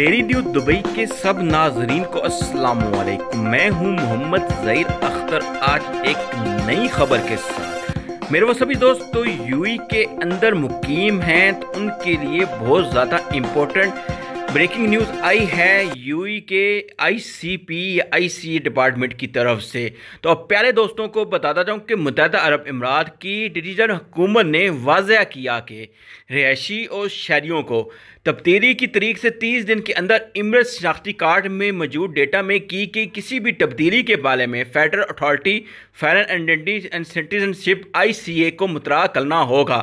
dairy due Dubai के सब नाजरीन को अस्सलाम वालेकुम मैं हूं मोहम्मद जहीर अख्तर आज एक नई खबर के साथ मेरे वो सभी दोस्त तो यूई के अंदर मुकीम हैं तो उनके लिए बहुत ज़्यादा इम्पोर्टेंट ब्रेकिंग न्यूज़ आई है यूई के आईसीपी या आईसीए डिपार्टमेंट e की तरफ से तो अब प्यारे दोस्तों को बताता जाऊँ कि मुतहद अरब इमरात की डिजिटल हुकूमत ने वाजह किया कि रिहायशी और शहरीों को तब्दीली की तरीक से 30 दिन के अंदर इमरत शनाख्ती कार्ड में मौजूद डेटा में की गई किसी भी तब्दीली के बारे में federal authority for identity and citizenship ICA को मुतरा करना होगा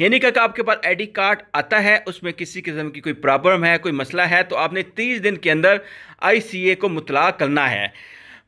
यानी कि आपके पास आईडी कार्ड आता है उसमें किसी किस्म की कोई प्रॉब्लम है कोई मसला है तो आपने 30 दिन के अंदर आईसीए को मुतला करना है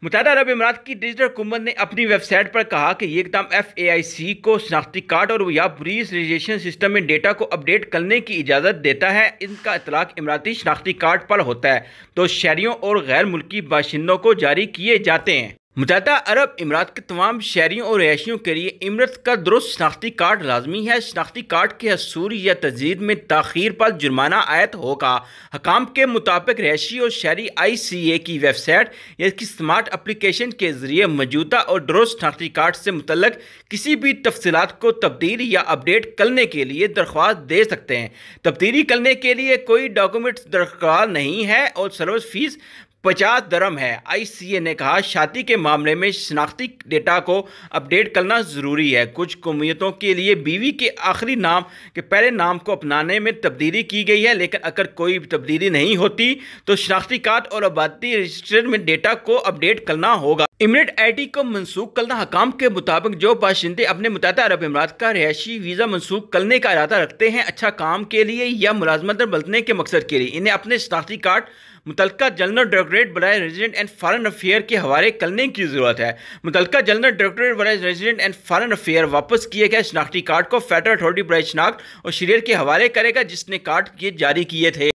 मुतहद अरब इमारात की डिजिटल हुकूमत ने अपनी वेबसाइट पर कहा कि एकदम इकदाम एफ ए आई सी को शनाख्ती कार्ड और या ब्रीज रजिस्ट्रेशन सिस्टम में डेटा को अपडेट करने की इजाज़त देता है इनका इतलाक इमारती शनाख्ती कार्ड पर होता है तो शहरीों और गैर मुल्की बाशिंदों को जारी किए जाते हैं मुतहदा अरब इमारात के तमाम शहरीों और रहायशियों के लिए इमरत का दुरुस्त शनाख्ती कार्ड लाजमी है शनाख्ती कार्ड के असूल या तजीद में तखीर पर जुर्माना आयद होगा हकाम के मुताबिक रहायशी और शहरी आई सी ए की वेबसाइट या इसकी स्मार्ट अप्लीकेशन के ज़रिए मौजूदा और दुरुस्त शनाख्ती कार्ड से मुतलक किसी भी तफसलत को तब्दील या अपडेट करने के लिए दरख्वास्त दे सकते हैं तब्दीली करने के लिए कोई डॉक्यूमेंट दरकार नहीं है और सर्विस फीस पचास दरम है आई ने कहा शादी के मामले में शनाख्ती डेटा को अपडेट करना ज़रूरी है कुछ कमियतों के लिए बीवी के आखिरी नाम के पहले नाम को अपनाने में तब्दीली की गई है लेकिन अगर कोई तब्दीली नहीं होती तो शनाख्ती कार्ड और आबादी रजिस्टर में डेटा को अपडेट करना होगा इमरेट टी को मनसूख करना हकाम के मुताबिक जो बाशिंदे अपने मुतहद अरब इमारात का रिहायशी वीज़ा मनसूख करने का इरादा रखते हैं अच्छा काम के लिए या मुलाजमत बदलने के मकसद के लिए इन्हें अपने शनाख्ती कार्ड मुतल जनरल डायरेक्टोरेट बरए रेजिडेंट एंड फॉरन अफेयर के हवाले करने की ज़रूरत है मुतल जनरल डायरेक्टोरेट बरए रेजिडेंट एंड फॉरन अफेयर वापस किए गए शनाख्ती कार्ड को फेडरल अथॉरिटी बरए शनाख्त और शरीर के हवाले करेगा जिसने कार्ड ये जारी किए थे